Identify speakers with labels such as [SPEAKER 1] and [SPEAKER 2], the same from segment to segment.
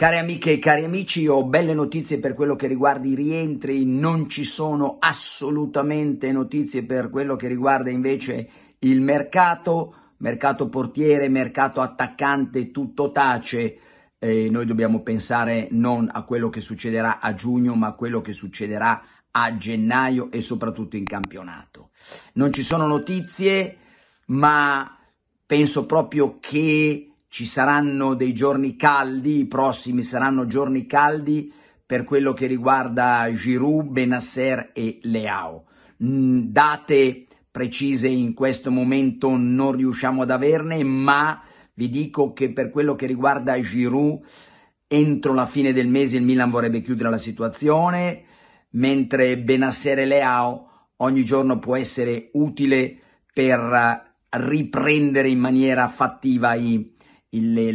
[SPEAKER 1] Cari amiche e cari amici, ho belle notizie per quello che riguarda i rientri, non ci sono assolutamente notizie per quello che riguarda invece il mercato, mercato portiere, mercato attaccante, tutto tace. Eh, noi dobbiamo pensare non a quello che succederà a giugno, ma a quello che succederà a gennaio e soprattutto in campionato. Non ci sono notizie, ma penso proprio che ci saranno dei giorni caldi, i prossimi saranno giorni caldi per quello che riguarda Giroud, Benasser e Leao. Mm, date precise in questo momento non riusciamo ad averne, ma vi dico che per quello che riguarda Giroud, entro la fine del mese il Milan vorrebbe chiudere la situazione, mentre Benasser e Leao ogni giorno può essere utile per eh, riprendere in maniera fattiva i le,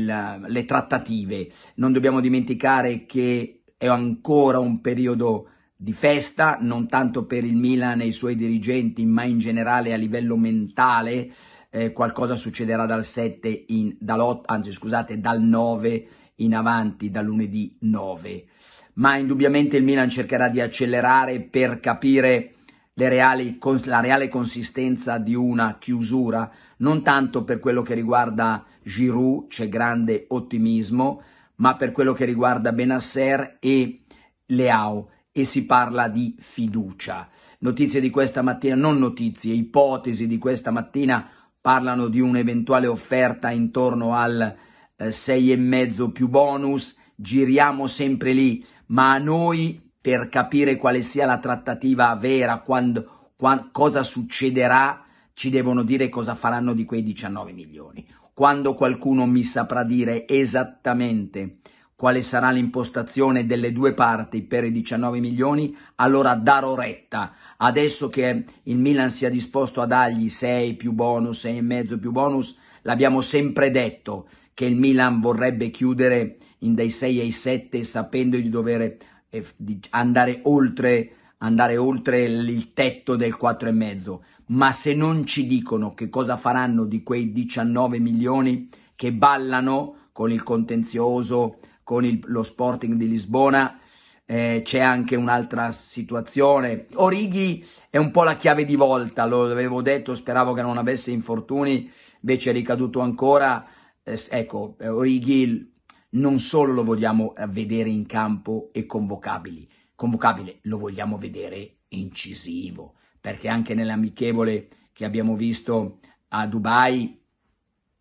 [SPEAKER 1] le trattative. Non dobbiamo dimenticare che è ancora un periodo di festa, non tanto per il Milan e i suoi dirigenti, ma in generale a livello mentale. Eh, qualcosa succederà dal 7 in, dal anzi scusate, dal 9 in avanti, dal lunedì 9. Ma indubbiamente il Milan cercherà di accelerare per capire reali, la reale consistenza di una chiusura non tanto per quello che riguarda Giroud, c'è grande ottimismo, ma per quello che riguarda Benasser e Leao e si parla di fiducia. Notizie di questa mattina, non notizie, ipotesi di questa mattina parlano di un'eventuale offerta intorno al 6,5 eh, più bonus, giriamo sempre lì, ma a noi per capire quale sia la trattativa vera, quando, quando cosa succederà, ci devono dire cosa faranno di quei 19 milioni. Quando qualcuno mi saprà dire esattamente quale sarà l'impostazione delle due parti per i 19 milioni, allora darò retta. Adesso che il Milan sia disposto a dargli 6 più bonus, 6 e mezzo più bonus, l'abbiamo sempre detto che il Milan vorrebbe chiudere in dai 6 ai 7 sapendo di dover eh, andare oltre, andare oltre il tetto del 4,5 ma se non ci dicono che cosa faranno di quei 19 milioni che ballano con il contenzioso, con il, lo Sporting di Lisbona, eh, c'è anche un'altra situazione. Orighi è un po' la chiave di volta, lo avevo detto, speravo che non avesse infortuni, invece è ricaduto ancora. Eh, ecco, eh, Orighi non solo lo vogliamo eh, vedere in campo e convocabili, convocabile, lo vogliamo vedere incisivo perché anche nell'amichevole che abbiamo visto a Dubai,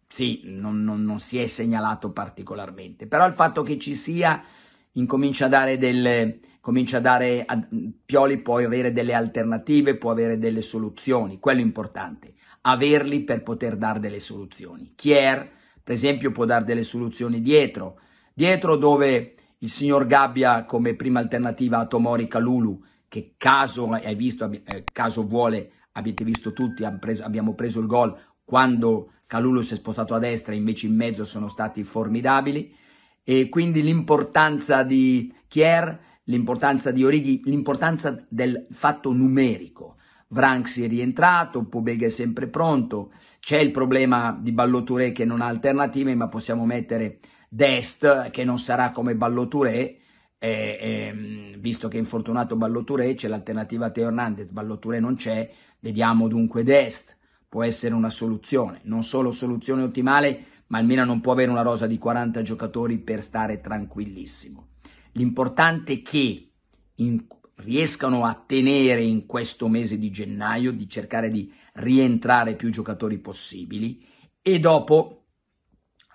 [SPEAKER 1] sì, non, non, non si è segnalato particolarmente, però il fatto che ci sia incomincia a dare delle, comincia a dare a Pioli può avere delle alternative, può avere delle soluzioni, quello è importante, averli per poter dare delle soluzioni. Chier, per esempio, può dare delle soluzioni dietro, dietro dove il signor Gabbia come prima alternativa a Tomori Calulu che caso hai visto, eh, caso vuole, avete visto tutti, abbiamo preso il gol quando Calulu si è spostato a destra, invece in mezzo sono stati formidabili. E quindi l'importanza di Chier, l'importanza di Orighi, l'importanza del fatto numerico. Vranx è rientrato, Pobega è sempre pronto, c'è il problema di Balloturé che non ha alternative, ma possiamo mettere Dest, che non sarà come Balloturé, eh, ehm, visto che è infortunato Balloture c'è l'alternativa a Teo Hernandez, Balloture non c'è, vediamo dunque Dest, può essere una soluzione, non solo soluzione ottimale, ma il Milan non può avere una rosa di 40 giocatori per stare tranquillissimo. L'importante è che in, riescano a tenere in questo mese di gennaio, di cercare di rientrare più giocatori possibili e dopo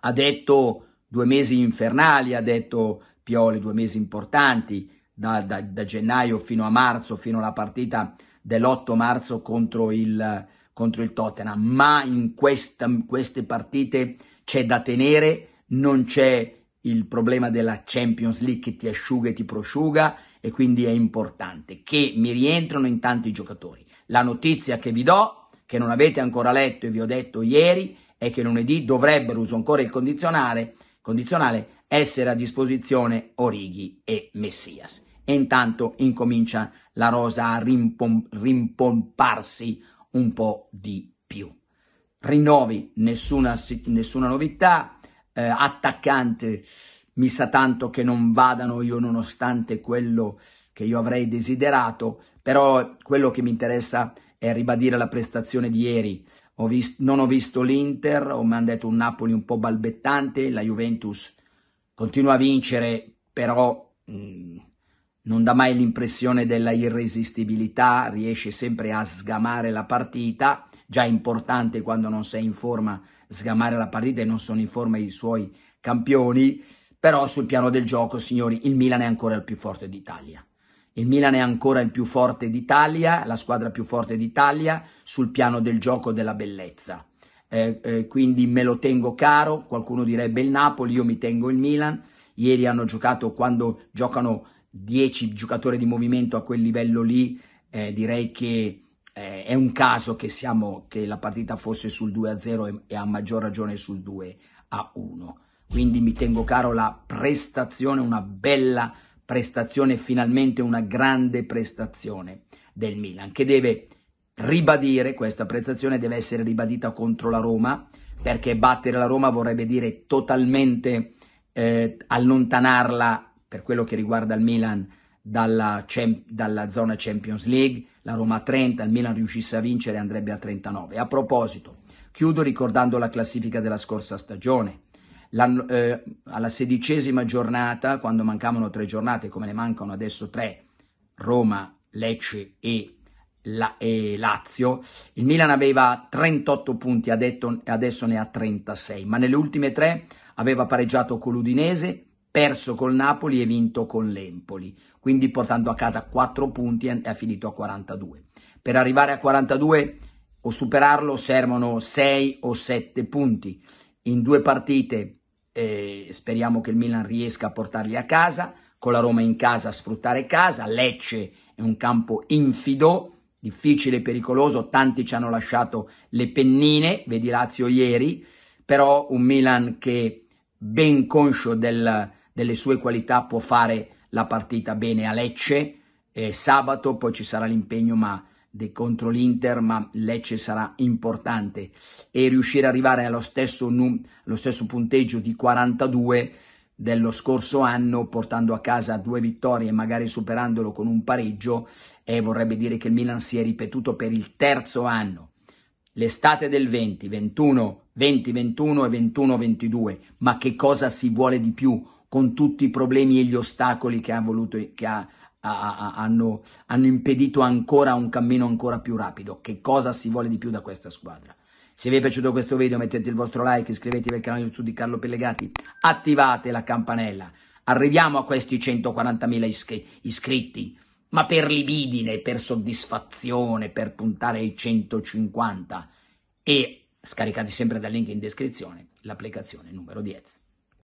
[SPEAKER 1] ha detto due mesi infernali, ha detto Pioli due mesi importanti, da, da, da, gennaio fino a marzo, fino alla partita dell'8 marzo contro il, contro il Tottenham, ma in questa, queste partite c'è da tenere, non c'è il problema della Champions League che ti asciuga e ti prosciuga e quindi è importante che mi rientrano in tanti giocatori. La notizia che vi do, che non avete ancora letto e vi ho detto ieri, è che lunedì dovrebbero, uso ancora il condizionale, condizionale essere a disposizione Orighi e Messias. E intanto incomincia la rosa a rimpom- rimpomparsi un po' di più. Rinnovi, nessuna, nessuna novità, eh, attaccante, mi sa tanto che non vadano io nonostante quello che io avrei desiderato, però quello che mi interessa è ribadire la prestazione di ieri. Ho vist- non ho visto l'Inter, ho, mi hanno detto un Napoli un po' balbettante, la Juventus Continua a vincere, però mh, mm, non dà mai l'impressione della irresistibilità, riesce sempre a sgamare la partita, già importante quando non sei in forma sgamare la partita e non sono in forma i suoi campioni, però sul piano del gioco, signori, il Milan è ancora il più forte d'Italia. Il Milan è ancora il più forte d'Italia, la squadra più forte d'Italia sul piano del gioco della bellezza. Eh, eh, quindi me lo tengo caro, qualcuno direbbe il Napoli, io mi tengo il Milan, ieri hanno giocato quando giocano 10 giocatori di movimento a quel livello lì, eh, direi che eh, è un caso che, siamo, che la partita fosse sul 2-0 e, e a maggior ragione sul 2-1. Quindi mi tengo caro la prestazione, una bella prestazione, finalmente una grande prestazione del Milan, che deve ribadire, questa apprezzazione deve essere ribadita contro la Roma, perché battere la Roma vorrebbe dire totalmente eh, allontanarla, per quello che riguarda il Milan, dalla, dalla, zona Champions League, la Roma a 30, il Milan riuscisse a vincere andrebbe a 39. A proposito, chiudo ricordando la classifica della scorsa stagione. eh, alla sedicesima giornata, quando mancavano tre giornate, come ne mancano adesso tre, Roma, Lecce e la, eh, Lazio, il Milan aveva 38 punti, detto, adesso ne ha 36, ma nelle ultime tre aveva pareggiato con l'Udinese, perso col Napoli e vinto con l'Empoli, quindi portando a casa 4 punti e ha finito a 42. Per arrivare a 42 o superarlo servono 6 o 7 punti. In due partite eh, speriamo che il Milan riesca a portarli a casa, con la Roma in casa a sfruttare casa, Lecce è un campo infido, difficile, pericoloso, tanti ci hanno lasciato le pennine, vedi Lazio ieri, però un Milan che ben conscio del, delle sue qualità può fare la partita bene a Lecce, eh, sabato poi ci sarà l'impegno ma contro l'Inter, ma Lecce sarà importante e riuscire ad arrivare allo stesso, allo stesso punteggio di 42 dello scorso anno, portando a casa due vittorie e magari superandolo con un pareggio, e vorrebbe dire che il Milan si è ripetuto per il terzo anno. L'estate del 20, 21, 20, 21 e 21, 22. Ma che cosa si vuole di più con tutti i problemi e gli ostacoli che, ha voluto, che ha, ha, ha, hanno, hanno impedito ancora un cammino ancora più rapido? Che cosa si vuole di più da questa squadra? Se vi è piaciuto questo video mettete il vostro like, iscrivetevi al canale YouTube di Carlo Pellegati attivate la campanella. Arriviamo a questi 140.000 iscr- iscritti, ma per libidine, per soddisfazione, per puntare ai 150 e scaricate sempre dal link in descrizione l'applicazione numero 10.